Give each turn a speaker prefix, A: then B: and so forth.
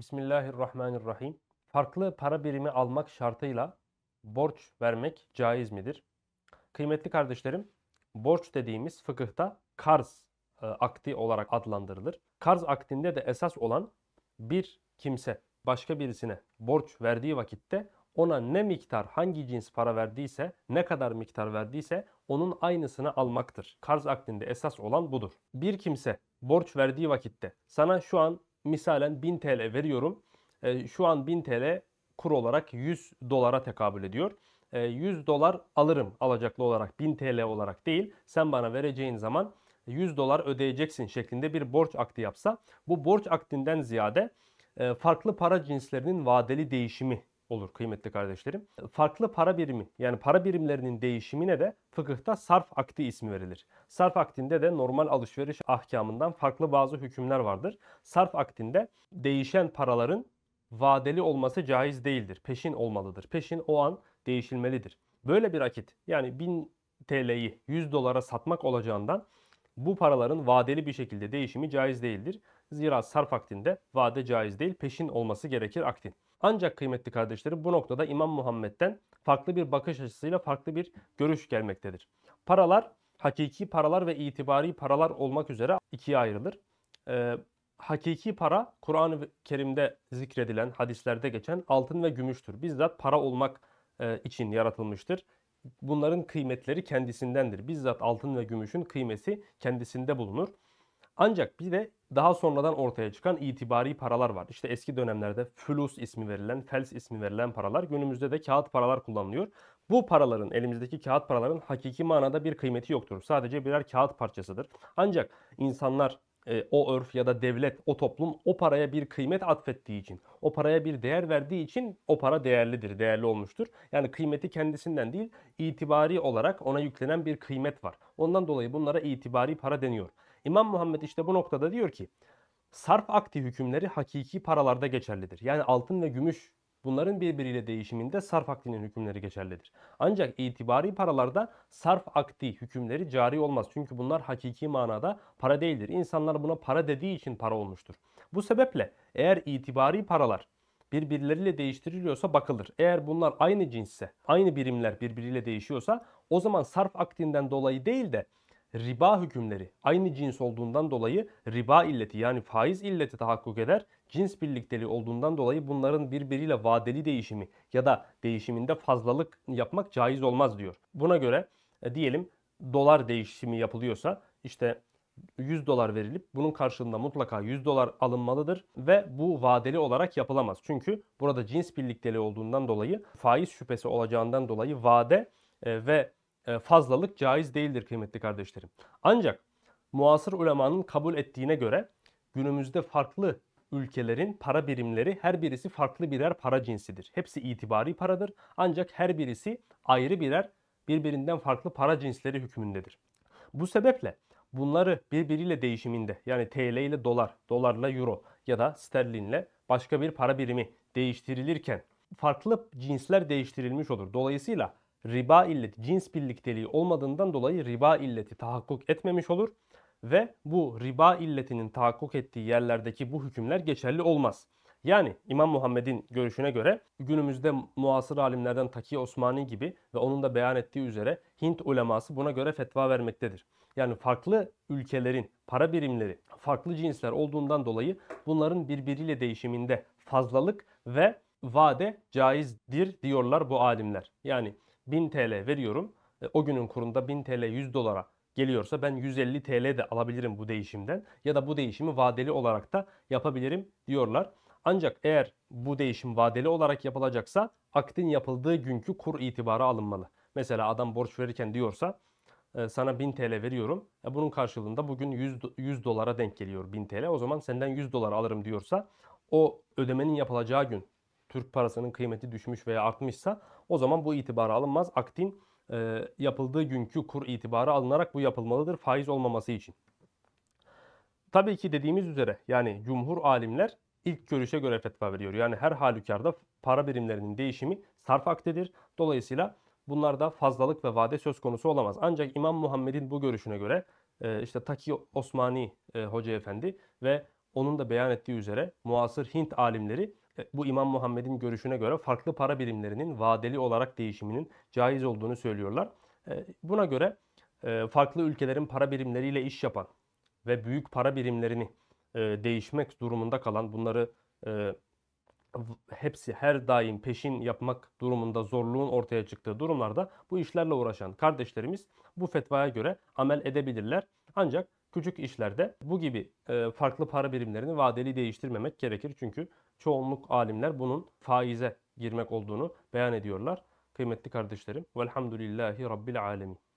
A: Bismillahirrahmanirrahim. Farklı para birimi almak şartıyla borç vermek caiz midir? Kıymetli kardeşlerim, borç dediğimiz fıkıhta karz e, akdi olarak adlandırılır. Karz aktinde de esas olan bir kimse başka birisine borç verdiği vakitte ona ne miktar hangi cins para verdiyse, ne kadar miktar verdiyse onun aynısını almaktır. Karz aktinde esas olan budur. Bir kimse borç verdiği vakitte sana şu an misalen 1000 TL veriyorum. E, şu an 1000 TL kur olarak 100 dolara tekabül ediyor. E, 100 dolar alırım alacaklı olarak 1000 TL olarak değil. Sen bana vereceğin zaman 100 dolar ödeyeceksin şeklinde bir borç akdi yapsa bu borç akdinden ziyade e, farklı para cinslerinin vadeli değişimi olur kıymetli kardeşlerim. Farklı para birimi yani para birimlerinin değişimine de fıkıhta sarf akti ismi verilir. Sarf aktinde de normal alışveriş ahkamından farklı bazı hükümler vardır. Sarf aktinde değişen paraların vadeli olması caiz değildir. Peşin olmalıdır. Peşin o an değişilmelidir. Böyle bir akit yani 1000 TL'yi 100 dolara satmak olacağından bu paraların vadeli bir şekilde değişimi caiz değildir. Zira sarf akdinde vade caiz değil peşin olması gerekir akdin. Ancak kıymetli kardeşlerim bu noktada İmam Muhammed'den farklı bir bakış açısıyla farklı bir görüş gelmektedir. Paralar hakiki paralar ve itibari paralar olmak üzere ikiye ayrılır. Ee, hakiki para Kur'an-ı Kerim'de zikredilen, hadislerde geçen altın ve gümüştür. Bizzat para olmak e, için yaratılmıştır. Bunların kıymetleri kendisindendir. Bizzat altın ve gümüşün kıymeti kendisinde bulunur. Ancak bir de daha sonradan ortaya çıkan itibari paralar var. İşte eski dönemlerde flus ismi verilen, fels ismi verilen paralar günümüzde de kağıt paralar kullanılıyor. Bu paraların, elimizdeki kağıt paraların hakiki manada bir kıymeti yoktur. Sadece birer kağıt parçasıdır. Ancak insanlar e, o örf ya da devlet, o toplum o paraya bir kıymet atfettiği için, o paraya bir değer verdiği için o para değerlidir, değerli olmuştur. Yani kıymeti kendisinden değil, itibari olarak ona yüklenen bir kıymet var. Ondan dolayı bunlara itibari para deniyor. İmam Muhammed işte bu noktada diyor ki sarf akti hükümleri hakiki paralarda geçerlidir. Yani altın ve gümüş bunların birbiriyle değişiminde sarf aktinin hükümleri geçerlidir. Ancak itibari paralarda sarf akti hükümleri cari olmaz. Çünkü bunlar hakiki manada para değildir. İnsanlar buna para dediği için para olmuştur. Bu sebeple eğer itibari paralar birbirleriyle değiştiriliyorsa bakılır. Eğer bunlar aynı cinsse, aynı birimler birbiriyle değişiyorsa o zaman sarf aktinden dolayı değil de riba hükümleri aynı cins olduğundan dolayı riba illeti yani faiz illeti tahakkuk eder. Cins birlikteliği olduğundan dolayı bunların birbiriyle vadeli değişimi ya da değişiminde fazlalık yapmak caiz olmaz diyor. Buna göre e, diyelim dolar değişimi yapılıyorsa işte 100 dolar verilip bunun karşılığında mutlaka 100 dolar alınmalıdır ve bu vadeli olarak yapılamaz. Çünkü burada cins birlikteliği olduğundan dolayı faiz şüphesi olacağından dolayı vade e, ve e, fazlalık caiz değildir kıymetli kardeşlerim. Ancak muasır ulemanın kabul ettiğine göre günümüzde farklı ülkelerin para birimleri her birisi farklı birer para cinsidir. Hepsi itibari paradır ancak her birisi ayrı birer birbirinden farklı para cinsleri hükmündedir. Bu sebeple bunları birbiriyle değişiminde yani TL ile dolar, dolarla euro ya da sterlinle başka bir para birimi değiştirilirken farklı cinsler değiştirilmiş olur. Dolayısıyla riba illeti, cins birlikteliği olmadığından dolayı riba illeti tahakkuk etmemiş olur ve bu riba illetinin tahakkuk ettiği yerlerdeki bu hükümler geçerli olmaz. Yani İmam Muhammed'in görüşüne göre günümüzde muasır alimlerden Taki Osmani gibi ve onun da beyan ettiği üzere Hint uleması buna göre fetva vermektedir. Yani farklı ülkelerin para birimleri farklı cinsler olduğundan dolayı bunların birbiriyle değişiminde fazlalık ve vade caizdir diyorlar bu alimler. Yani 1000 TL veriyorum. E, o günün kurunda 1000 TL 100 dolara geliyorsa ben 150 TL de alabilirim bu değişimden ya da bu değişimi vadeli olarak da yapabilirim diyorlar. Ancak eğer bu değişim vadeli olarak yapılacaksa aktin yapıldığı günkü kur itibara alınmalı. Mesela adam borç verirken diyorsa e, sana 1000 TL veriyorum. E, bunun karşılığında bugün 100, 100 dolara denk geliyor 1000 TL. O zaman senden 100 dolar alırım diyorsa o ödemenin yapılacağı gün Türk parasının kıymeti düşmüş veya artmışsa o zaman bu itibara alınmaz. Aktin e, yapıldığı günkü kur itibara alınarak bu yapılmalıdır faiz olmaması için. Tabii ki dediğimiz üzere yani cumhur alimler ilk görüşe göre fetva veriyor. Yani her halükarda para birimlerinin değişimi sarf aktidir. Dolayısıyla bunlarda fazlalık ve vade söz konusu olamaz. Ancak İmam Muhammed'in bu görüşüne göre e, işte Taki Osmani e, Hoca Efendi ve onun da beyan ettiği üzere muasır Hint alimleri bu İmam Muhammed'in görüşüne göre farklı para birimlerinin vadeli olarak değişiminin caiz olduğunu söylüyorlar. Ee, buna göre e, farklı ülkelerin para birimleriyle iş yapan ve büyük para birimlerini e, değişmek durumunda kalan bunları e, hepsi her daim peşin yapmak durumunda zorluğun ortaya çıktığı durumlarda bu işlerle uğraşan kardeşlerimiz bu fetvaya göre amel edebilirler. Ancak Küçük işlerde bu gibi e, farklı para birimlerini vadeli değiştirmemek gerekir. Çünkü çoğunluk alimler bunun faize girmek olduğunu beyan ediyorlar. Kıymetli kardeşlerim. Velhamdülillahi Rabbil Alemin.